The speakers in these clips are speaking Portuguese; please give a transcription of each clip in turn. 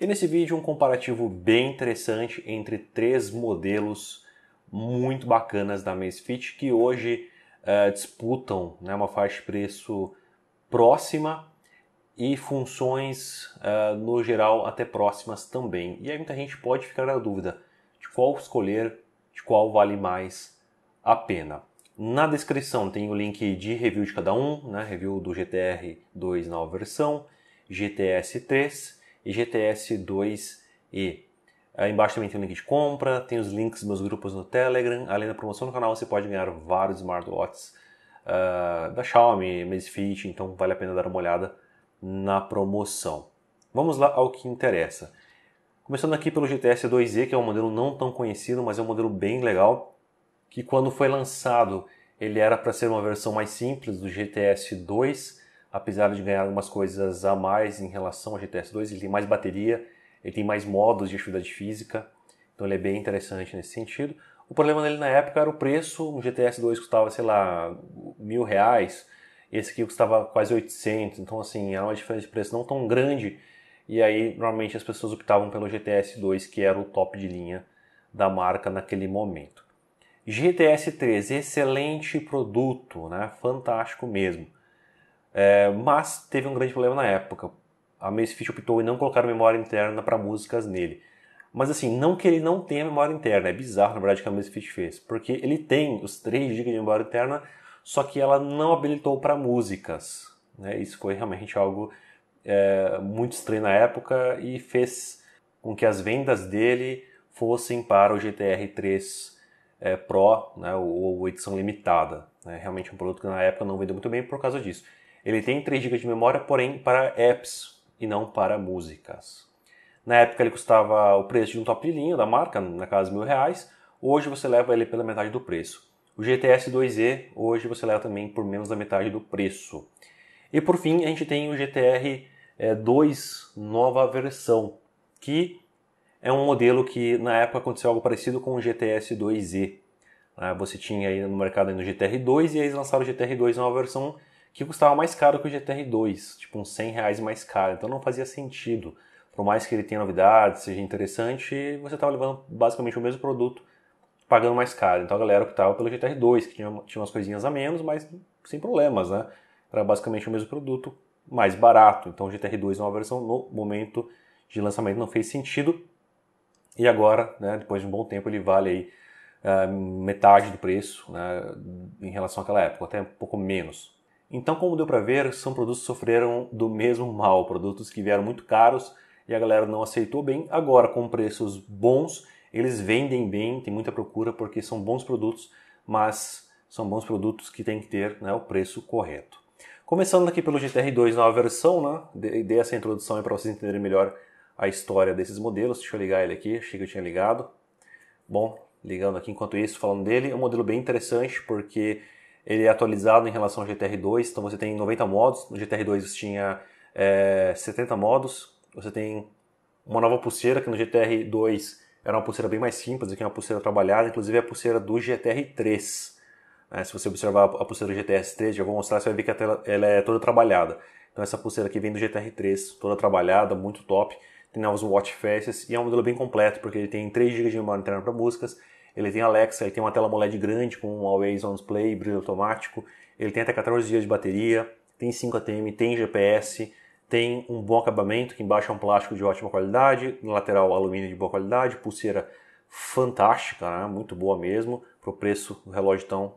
E nesse vídeo um comparativo bem interessante entre três modelos muito bacanas da Macefit que hoje uh, disputam né, uma faixa de preço próxima e funções uh, no geral até próximas também. E aí muita gente pode ficar na dúvida de qual escolher, de qual vale mais a pena. Na descrição tem o link de review de cada um, né? review do GTR 2 nova versão, GTS 3 e GTS 2E. Aí embaixo também tem o link de compra, tem os links dos meus grupos no Telegram. Além da promoção no canal, você pode ganhar vários smartwatches uh, da Xiaomi, Amazfit, então vale a pena dar uma olhada na promoção. Vamos lá ao que interessa. Começando aqui pelo GTS 2E, que é um modelo não tão conhecido, mas é um modelo bem legal, que quando foi lançado, ele era para ser uma versão mais simples do GTS 2, apesar de ganhar algumas coisas a mais em relação ao GTS 2, ele tem mais bateria, ele tem mais modos de atividade física, então ele é bem interessante nesse sentido. O problema dele na época era o preço, um GTS 2 custava, sei lá, mil reais, esse aqui custava quase 800, então assim, era uma diferença de preço não tão grande, e aí normalmente as pessoas optavam pelo GTS 2, que era o top de linha da marca naquele momento. GTS 3, excelente produto, né? fantástico mesmo é, mas teve um grande problema na época. A Mace Fish optou em não colocar memória interna para músicas nele. Mas assim, não que ele não tenha memória interna, é bizarro na verdade que a Mace Fish fez, porque ele tem os 3 GB de memória interna, só que ela não habilitou para músicas. Né? Isso foi realmente algo é, muito estranho na época e fez com que as vendas dele fossem para o GTR 3 é, Pro, né, ou, ou edição limitada. Né? Realmente um produto que na época não vendeu muito bem por causa disso. Ele tem 3 GB de memória, porém para apps e não para músicas. Na época ele custava o preço de um top de linha da marca, na casa de mil reais. Hoje você leva ele pela metade do preço. O GTS 2E hoje você leva também por menos da metade do preço. E por fim a gente tem o GTR 2 é, nova versão, que é um modelo que na época aconteceu algo parecido com o GTS 2E. Ah, você tinha aí no mercado aí no GTR 2 e eles lançaram o GTR 2 nova versão que custava mais caro que o GTR 2, tipo uns 100 reais mais caro. Então não fazia sentido. Por mais que ele tenha novidades, seja interessante, você estava levando basicamente o mesmo produto pagando mais caro. Então a galera optava pelo GTR 2, que tinha, tinha umas coisinhas a menos, mas sem problemas, né? Era basicamente o mesmo produto, mais barato. Então o GTR 2 é uma versão no momento de lançamento não fez sentido. E agora, né, depois de um bom tempo, ele vale aí, uh, metade do preço né, em relação àquela época, até um pouco menos. Então, como deu para ver, são produtos que sofreram do mesmo mal, produtos que vieram muito caros e a galera não aceitou bem. Agora, com preços bons, eles vendem bem, tem muita procura porque são bons produtos, mas são bons produtos que tem que ter né, o preço correto. Começando aqui pelo GTR 2 nova versão, né? dei essa introdução para vocês entenderem melhor a história desses modelos. Deixa eu ligar ele aqui, achei que eu tinha ligado. Bom, ligando aqui enquanto isso, falando dele, é um modelo bem interessante porque ele é atualizado em relação ao GTR2, então você tem 90 modos, no GTR2 você tinha é, 70 modos, você tem uma nova pulseira que no GTR2 era uma pulseira bem mais simples, aqui é uma pulseira trabalhada, inclusive é a pulseira do GTR3. É, né? se você observar a pulseira do GTR3, já vou mostrar, você vai ver que ela, ela é toda trabalhada. Então essa pulseira aqui vem do GTR3, toda trabalhada, muito top. Tem novos watch faces e é um modelo bem completo, porque ele tem 3 GB de memória interna para músicas ele tem Alexa, ele tem uma tela AMOLED grande com um Always On Display, brilho automático, ele tem até 14 dias de bateria, tem 5 ATM, tem GPS, tem um bom acabamento, que embaixo é um plástico de ótima qualidade, no lateral alumínio de boa qualidade, pulseira fantástica, né? muito boa mesmo, para o preço do relógio tão.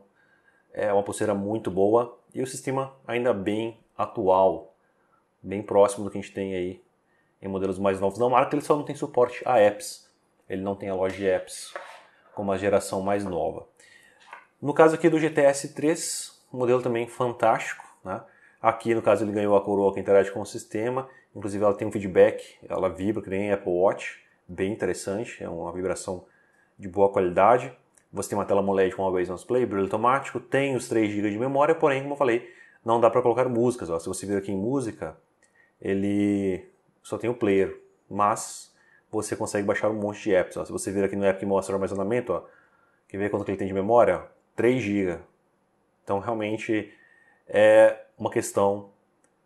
é uma pulseira muito boa e o sistema ainda bem atual, bem próximo do que a gente tem aí em modelos mais novos da marca, ele só não tem suporte a apps, ele não tem a loja de apps, como a geração mais nova. No caso aqui do GTS 3, um modelo também fantástico. Né? Aqui, no caso, ele ganhou a coroa que interage com o sistema. Inclusive, ela tem um feedback, ela vibra que nem Apple Watch. Bem interessante, é uma vibração de boa qualidade. Você tem uma tela AMOLED com always on display, brilho automático, tem os 3 GB de memória, porém, como eu falei, não dá para colocar músicas. Ó. Se você vir aqui em música, ele só tem o player, mas você consegue baixar um monte de apps. Ó. Se você vir aqui no app que mostra o armazenamento, ó, quer ver quanto que ele tem de memória? 3 GB. Então realmente é uma questão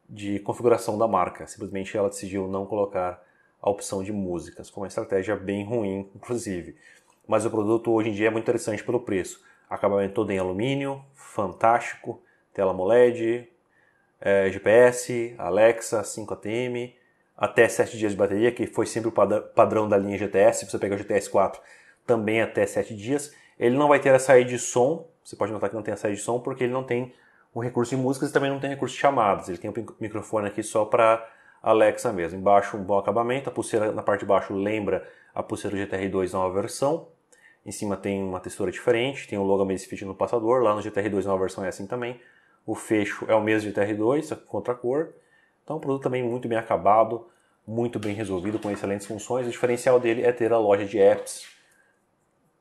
de configuração da marca. Simplesmente ela decidiu não colocar a opção de músicas. Foi uma estratégia bem ruim, inclusive. Mas o produto hoje em dia é muito interessante pelo preço. Acabamento todo em alumínio, fantástico, tela AMOLED, é, GPS, Alexa, 5 ATM, até 7 dias de bateria, que foi sempre o padrão da linha GTS. Se você pegar o GTS 4, também até 7 dias. Ele não vai ter a saída de som, você pode notar que não tem a saída de som, porque ele não tem o recurso de músicas e também não tem recurso de chamadas. Ele tem um microfone aqui só para Alexa mesmo. Embaixo um bom acabamento, a pulseira na parte de baixo lembra a pulseira GTR2 nova versão. Em cima tem uma textura diferente, tem o logo Amazfit no passador, lá no GTR2 nova versão é assim também. O fecho é o mesmo GTR2, só que com outra cor. Então, é um produto também muito bem acabado, muito bem resolvido, com excelentes funções. O diferencial dele é ter a loja de apps,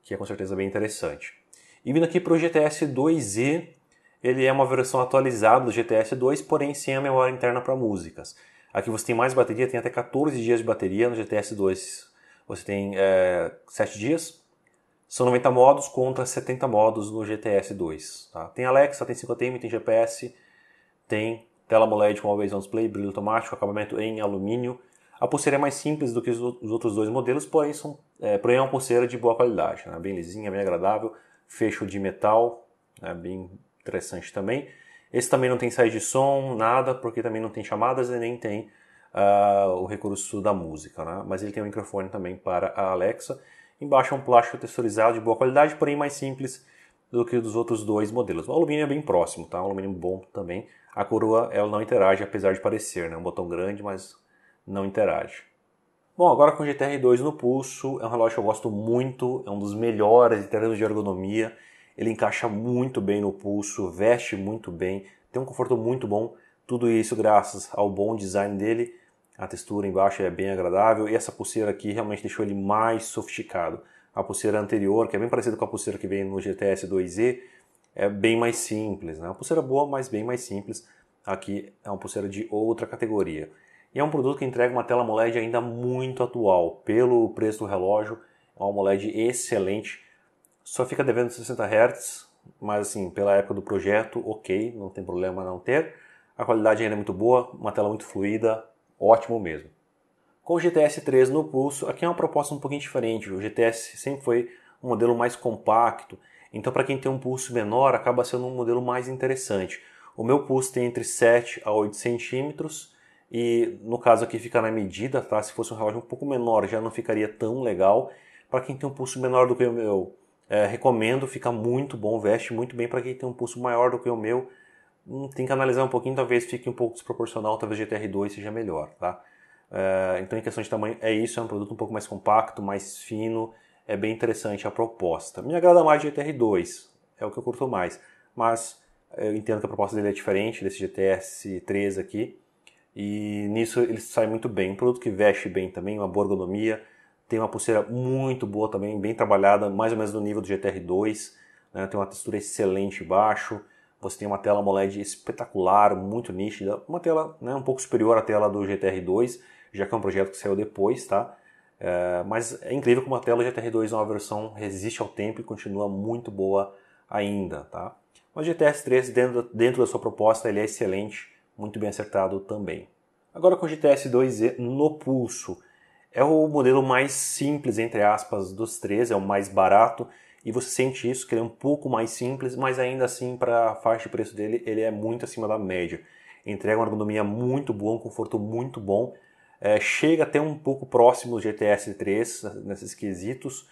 que é com certeza bem interessante. E vindo aqui para o GTS 2 e ele é uma versão atualizada do GTS 2, porém sem a memória interna para músicas. Aqui você tem mais bateria, tem até 14 dias de bateria. No GTS 2 você tem é, eh, 7 dias. São 90 modos contra 70 modos no GTS 2. Tá? Tem Alexa, tem 5 m tem GPS, tem tela AMOLED com Always On Display, brilho automático, acabamento em alumínio. A pulseira é mais simples do que os outros dois modelos, porém, são, é, porém é uma pulseira de boa qualidade, né? bem lisinha, bem agradável, fecho de metal, né? bem interessante também. Esse também não tem saída de som, nada, porque também não tem chamadas e nem tem uh, o recurso da música, né? mas ele tem um microfone também para a Alexa. Embaixo é um plástico texturizado de boa qualidade, porém mais simples, do que dos outros dois modelos. O alumínio é bem próximo, tá? Um alumínio bom também. A coroa ela não interage, apesar de parecer, né? Um botão grande, mas não interage. Bom, agora com o GTR2 no pulso, é um relógio que eu gosto muito, é um dos melhores em termos de ergonomia. Ele encaixa muito bem no pulso, veste muito bem, tem um conforto muito bom. Tudo isso graças ao bom design dele. A textura embaixo é bem agradável e essa pulseira aqui realmente deixou ele mais sofisticado a pulseira anterior, que é bem parecida com a pulseira que vem no GTS 2E, é bem mais simples. Né? Uma pulseira boa, mas bem mais simples. Aqui é uma pulseira de outra categoria. E é um produto que entrega uma tela AMOLED ainda muito atual. Pelo preço do relógio, é uma AMOLED excelente. Só fica devendo 60 Hz, mas assim, pela época do projeto, ok, não tem problema não ter. A qualidade ainda é muito boa, uma tela muito fluida, ótimo mesmo. Com o GTS 3 no pulso, aqui é uma proposta um pouquinho diferente. O GTS sempre foi um modelo mais compacto, então para quem tem um pulso menor, acaba sendo um modelo mais interessante. O meu pulso tem entre 7 a 8 centímetros e no caso aqui fica na medida, tá? Se fosse um relógio um pouco menor, já não ficaria tão legal. Para quem tem um pulso menor do que o meu, é, recomendo, fica muito bom, veste muito bem. Para quem tem um pulso maior do que o meu, hum, tem que analisar um pouquinho, talvez fique um pouco desproporcional, talvez o GTR2 seja melhor, tá? É, então, em questão de tamanho, é isso. É um produto um pouco mais compacto, mais fino. É bem interessante a proposta. Me agrada mais o GTR2, é o que eu curto mais. Mas eu entendo que a proposta dele é diferente, desse GTS 3 aqui. E nisso ele sai muito bem. Um produto que veste bem também, uma boa ergonomia. Tem uma pulseira muito boa também, bem trabalhada, mais ou menos no nível do GTR2. Né? Tem uma textura excelente baixo. Você tem uma tela AMOLED espetacular, muito nítida. Uma tela né, um pouco superior à tela do GTR2 já que é um projeto que saiu depois, tá? É, mas é incrível como a tela GTR 2 nova versão resiste ao tempo e continua muito boa ainda, tá? Mas o gts 3 dentro, dentro da sua proposta ele é excelente, muito bem acertado também. Agora com o GTS 2E no pulso. É o modelo mais simples, entre aspas, dos três, é o mais barato e você sente isso, que ele é um pouco mais simples, mas ainda assim, para a faixa de preço dele, ele é muito acima da média. Entrega uma ergonomia muito boa, um conforto muito bom é, chega até um pouco próximo do GTS 3 nesses quesitos.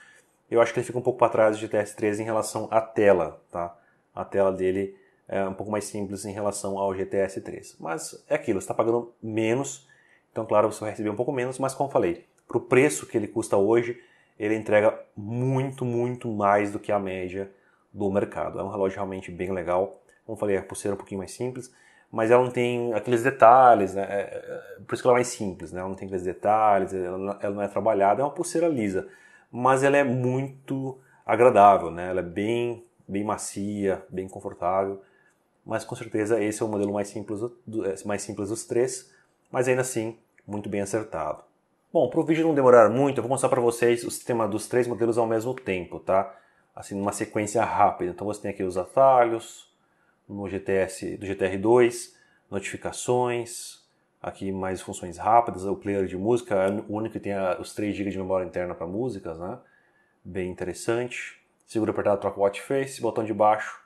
Eu acho que ele fica um pouco para trás do GTS 3 em relação à tela, tá? A tela dele é um pouco mais simples em relação ao GTS 3. Mas é aquilo, está pagando menos, então claro você vai receber um pouco menos, mas como falei, para o preço que ele custa hoje, ele entrega muito, muito mais do que a média do mercado. É um relógio realmente bem legal. Como falei, a pulseira é um pouquinho mais simples mas ela não tem aqueles detalhes, né? É, é, por isso que ela é mais simples, né? Ela não tem aqueles detalhes, é, ela não é trabalhada, é uma pulseira lisa, mas ela é muito agradável, né? Ela é bem, bem macia, bem confortável, mas com certeza esse é o modelo mais simples, mais simples dos três, mas ainda assim muito bem acertado. Bom, para o vídeo não demorar muito, eu vou mostrar para vocês o sistema dos três modelos ao mesmo tempo, tá? Assim, numa sequência rápida. Então você tem aqui os atalhos, no GTS do GTR2, notificações, aqui mais funções rápidas, o player de música, é o único que tem a, os 3 GB de memória interna para músicas, né? Bem interessante. Segura apertado, troca o watch face, botão de baixo,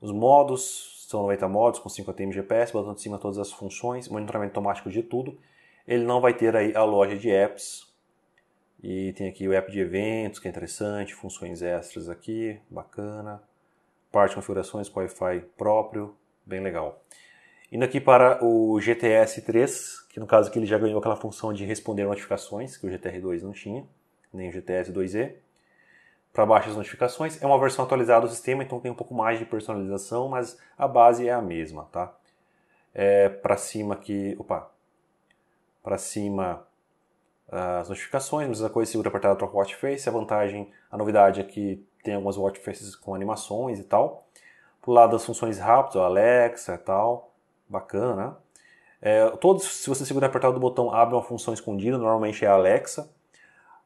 os modos, são 90 modos com 5 ATM GPS, botão de cima todas as funções, monitoramento automático de tudo. Ele não vai ter aí a loja de apps. E tem aqui o app de eventos, que é interessante, funções extras aqui, bacana parte de configurações com Wi-Fi próprio, bem legal. Indo aqui para o GTS 3, que no caso aqui ele já ganhou aquela função de responder notificações, que o GTR2 não tinha, nem o GTS 2E. Para baixo as notificações, é uma versão atualizada do sistema, então tem um pouco mais de personalização, mas a base é a mesma, tá? É, para cima aqui, opa, para cima ah, as notificações, mesma coisa, segura apertada troca o watch face. A vantagem, a novidade é que tem algumas faces com animações e tal. Pro lado das funções rápidas, Alexa e tal, bacana. Né? É, todos, se você segurar e apertar o botão, abre uma função escondida, normalmente é a Alexa.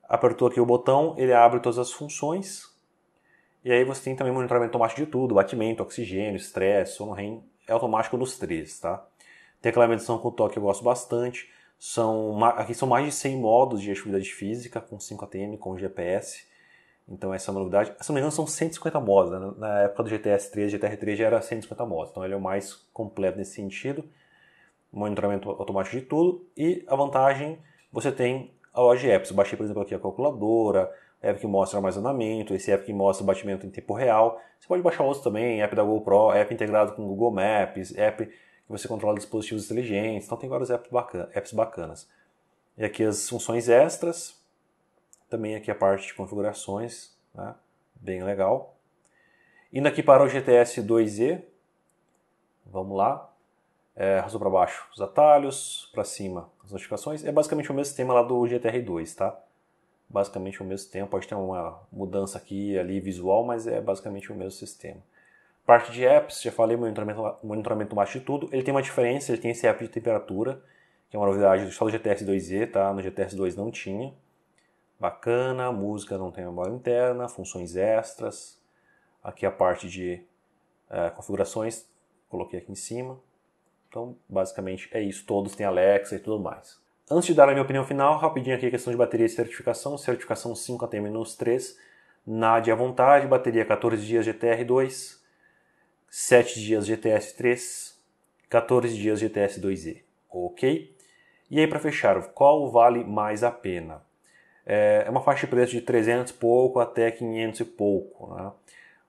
Apertou aqui o botão, ele abre todas as funções. E aí você tem também monitoramento automático de tudo, batimento, oxigênio, estresse, sono REM, é automático dos três, tá? Tem aquela medição com toque que eu gosto bastante. São, aqui são mais de 100 modos de atividade física, com 5 ATM, com GPS. Então essa é uma novidade. Se não me engano, são 150 modos Né? Na época do GTS 3, GTR 3 já era 150 modos, Então ele é o mais completo nesse sentido. Monitoramento automático de tudo. E a vantagem, você tem a loja de apps. Eu baixei, por exemplo, aqui a calculadora, app que mostra armazenamento, esse app que mostra batimento em tempo real. Você pode baixar outros também, app da GoPro, app integrado com Google Maps, app que você controla dispositivos inteligentes. Então tem vários Apps bacanas. E aqui as funções extras, também aqui a parte de configurações, né? bem legal. Indo aqui para o GTS 2E, vamos lá. É, para baixo os atalhos, para cima as notificações. É basicamente o mesmo sistema lá do GTR2, tá? Basicamente o mesmo sistema, pode ter uma mudança aqui ali visual, mas é basicamente o mesmo sistema. Parte de apps, já falei, monitoramento, monitoramento baixo de tudo. Ele tem uma diferença, ele tem esse app de temperatura, que é uma novidade só do GTS 2E, tá? No GTS 2 não tinha bacana, música não tem memória interna, funções extras, aqui a parte de é, configurações, coloquei aqui em cima. Então, basicamente é isso, todos têm Alexa e tudo mais. Antes de dar a minha opinião final, rapidinho aqui a questão de bateria e certificação, certificação 5 ATM-3, NAD à vontade, bateria 14 dias GTR2, 7 dias GTS 3, 14 dias GTS 2E, ok? E aí para fechar, qual vale mais a pena? É, é uma faixa de preço de 300 e pouco até 500 e pouco. Né?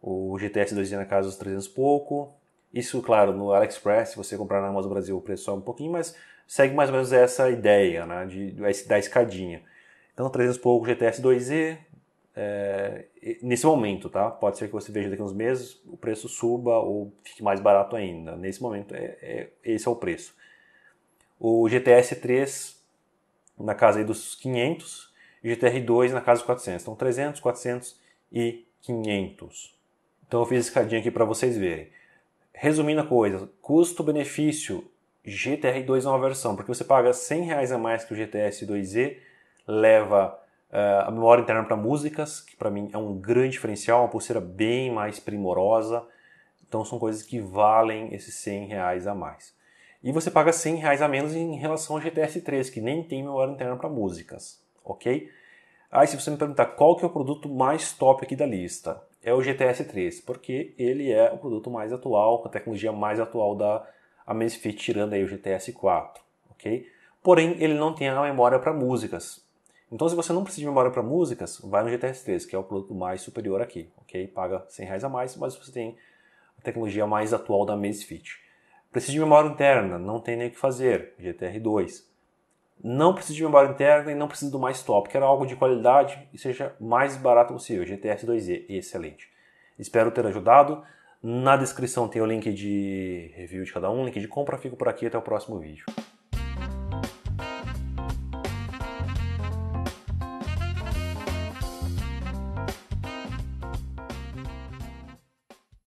O GTS 2 na casa dos 300 e pouco. Isso, claro, no AliExpress, se você comprar na Amazon Brasil, o preço sobe um pouquinho, mas segue mais ou menos essa ideia né? de, da escadinha. Então, 300 e pouco GTS 2E, é, nesse momento, tá? Pode ser que você veja daqui a uns meses o preço suba ou fique mais barato ainda. Nesse momento, é, é esse é o preço. O GTS 3 na casa dos 500 GTR2 na casa dos 400. Então 300, 400 e 500. Então eu fiz esse cadinho aqui para vocês verem. Resumindo a coisa, custo-benefício GTR2 nova é versão, porque você paga 100 reais a mais que o GTS 2E, leva uh, a memória interna para músicas, que para mim é um grande diferencial, uma pulseira bem mais primorosa. Então são coisas que valem esses 100 reais a mais. E você paga 100 reais a menos em relação ao GTS 3, que nem tem memória interna para músicas ok? Aí se você me perguntar qual que é o produto mais top aqui da lista, é o GTS 3, porque ele é o produto mais atual, com a tecnologia mais atual da Amazfit, tirando aí o GTS 4, ok? Porém, ele não tem a memória para músicas. Então, se você não precisa de memória para músicas, vai no GTS 3, que é o produto mais superior aqui, ok? Paga 100 reais a mais, mas você tem a tecnologia mais atual da Amazfit. Precisa de memória interna, não tem nem o que fazer, GTR 2 não preciso de memória interna e não preciso do mais top. Quero algo de qualidade e seja mais barato possível. GTS 2E, excelente. Espero ter ajudado. Na descrição tem o link de review de cada um, link de compra. Fico por aqui até o próximo vídeo.